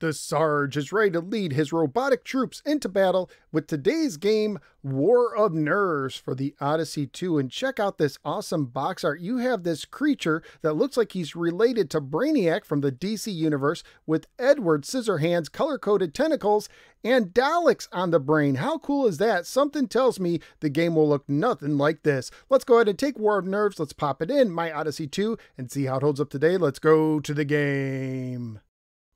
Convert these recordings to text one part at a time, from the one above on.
The Sarge is ready to lead his robotic troops into battle with today's game, War of Nerves, for the Odyssey 2. And check out this awesome box art. You have this creature that looks like he's related to Brainiac from the DC Universe with Edward Scissorhands, color coded tentacles, and Daleks on the brain. How cool is that? Something tells me the game will look nothing like this. Let's go ahead and take War of Nerves. Let's pop it in My Odyssey 2 and see how it holds up today. Let's go to the game.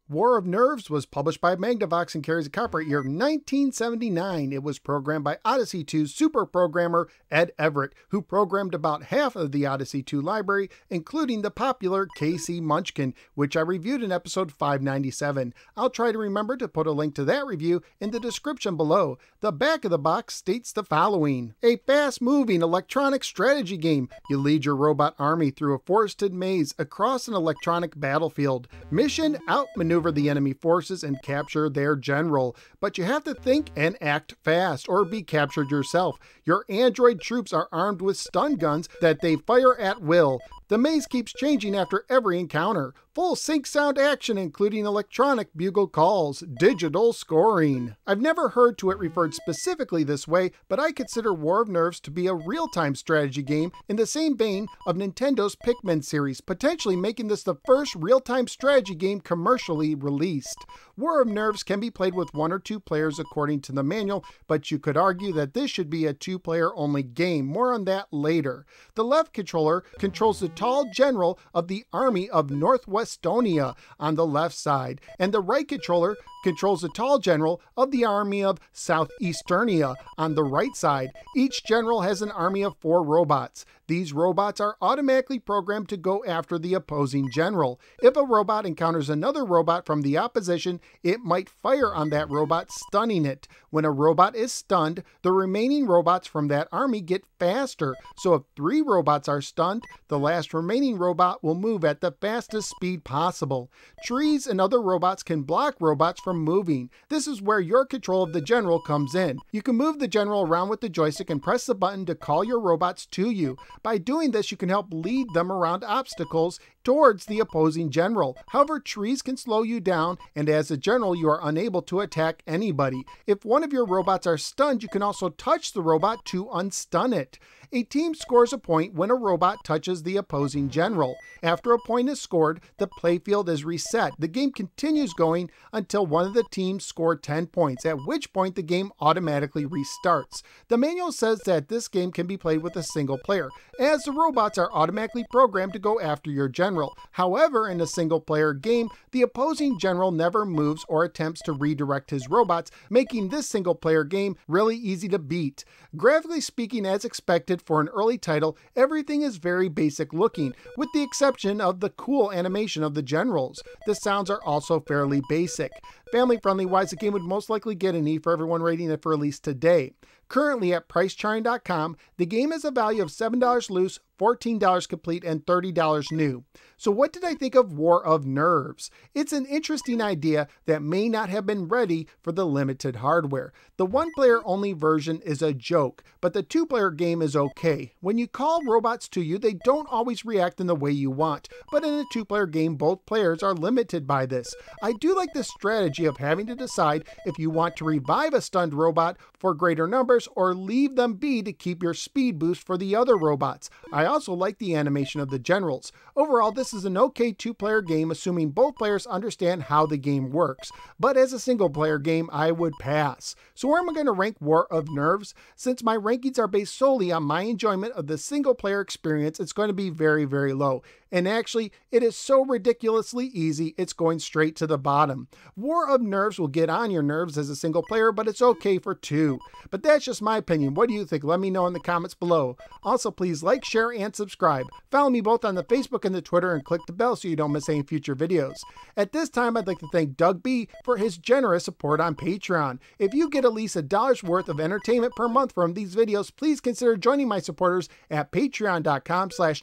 War of Nerves was published by Magnavox and carries a copyright year 1979. It was programmed by Odyssey 2's super programmer Ed Everett, who programmed about half of the Odyssey 2 library, including the popular KC Munchkin, which I reviewed in episode 597. I'll try to remember to put a link to that review in the description below. The back of the box states the following A fast moving electronic strategy game. You lead your robot army through a forested maze across an electronic battlefield. Mission outmaneuver outmaneuver the enemy forces and capture their general. But you have to think and act fast, or be captured yourself. Your android troops are armed with stun guns that they fire at will. The maze keeps changing after every encounter. Full sync sound action, including electronic bugle calls, digital scoring. I've never heard to it referred specifically this way, but I consider War of Nerves to be a real time strategy game in the same vein of Nintendo's Pikmin series, potentially making this the first real time strategy game commercially released. War of Nerves can be played with one or two players according to the manual, but you could argue that this should be a two player only game. More on that later. The left controller controls the tall general of the Army of Northwestonia on the left side, and the right controller controls a tall general of the Army of Southeasternia on the right side. Each general has an army of four robots. These robots are automatically programmed to go after the opposing general. If a robot encounters another robot from the opposition, it might fire on that robot, stunning it. When a robot is stunned, the remaining robots from that army get faster. So if three robots are stunned, the last last remaining robot will move at the fastest speed possible. Trees and other robots can block robots from moving. This is where your control of the general comes in. You can move the general around with the joystick and press the button to call your robots to you. By doing this, you can help lead them around obstacles towards the opposing general. However, trees can slow you down, and as a general, you are unable to attack anybody. If one of your robots are stunned, you can also touch the robot to unstun it. A team scores a point when a robot touches the opposing general. After a point is scored, the playfield is reset. The game continues going until one of the teams score 10 points, at which point the game automatically restarts. The manual says that this game can be played with a single player, as the robots are automatically programmed to go after your general general. However, in a single player game, the opposing general never moves or attempts to redirect his robots, making this single player game really easy to beat. Graphically speaking, as expected for an early title, everything is very basic looking, with the exception of the cool animation of the generals. The sounds are also fairly basic. Family friendly wise, the game would most likely get an E for everyone rating it for release today. Currently at pricecharting.com, the game has a value of $7 loose, $14 complete, and $30 new. So, what did I think of War of Nerves? It's an interesting idea that may not have been ready for the limited hardware. The one player only version is a joke, but the two player game is okay. When you call robots to you, they don't always react in the way you want, but in a two player game, both players are limited by this. I do like the strategy strategy of having to decide if you want to revive a stunned robot for greater numbers or leave them be to keep your speed boost for the other robots. I also like the animation of the generals. Overall, this is an okay two player game assuming both players understand how the game works, but as a single player game, I would pass. So, where am I going to rank War of Nerves? Since my rankings are based solely on my enjoyment of the single player experience, it's going to be very, very low. And actually, it is so ridiculously easy, it's going straight to the bottom. War of nerves will get on your nerves as a single player, but it's okay for two. But that's just my opinion. What do you think? Let me know in the comments below. Also, please like, share, and subscribe. Follow me both on the Facebook and the Twitter and click the bell so you don't miss any future videos. At this time, I'd like to thank Doug B for his generous support on Patreon. If you get at least a dollar's worth of entertainment per month from these videos, please consider joining my supporters at patreon.com slash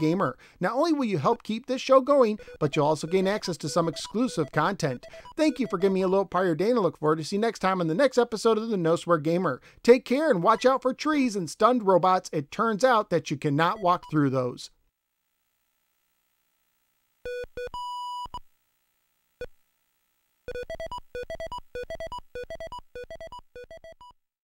gamer. Not only will you help keep this show going, but you'll also gain access to some exclusive content. Thank you you for giving me a little part of your day to look forward to see you next time on the next episode of the No Swear Gamer. Take care and watch out for trees and stunned robots. It turns out that you cannot walk through those.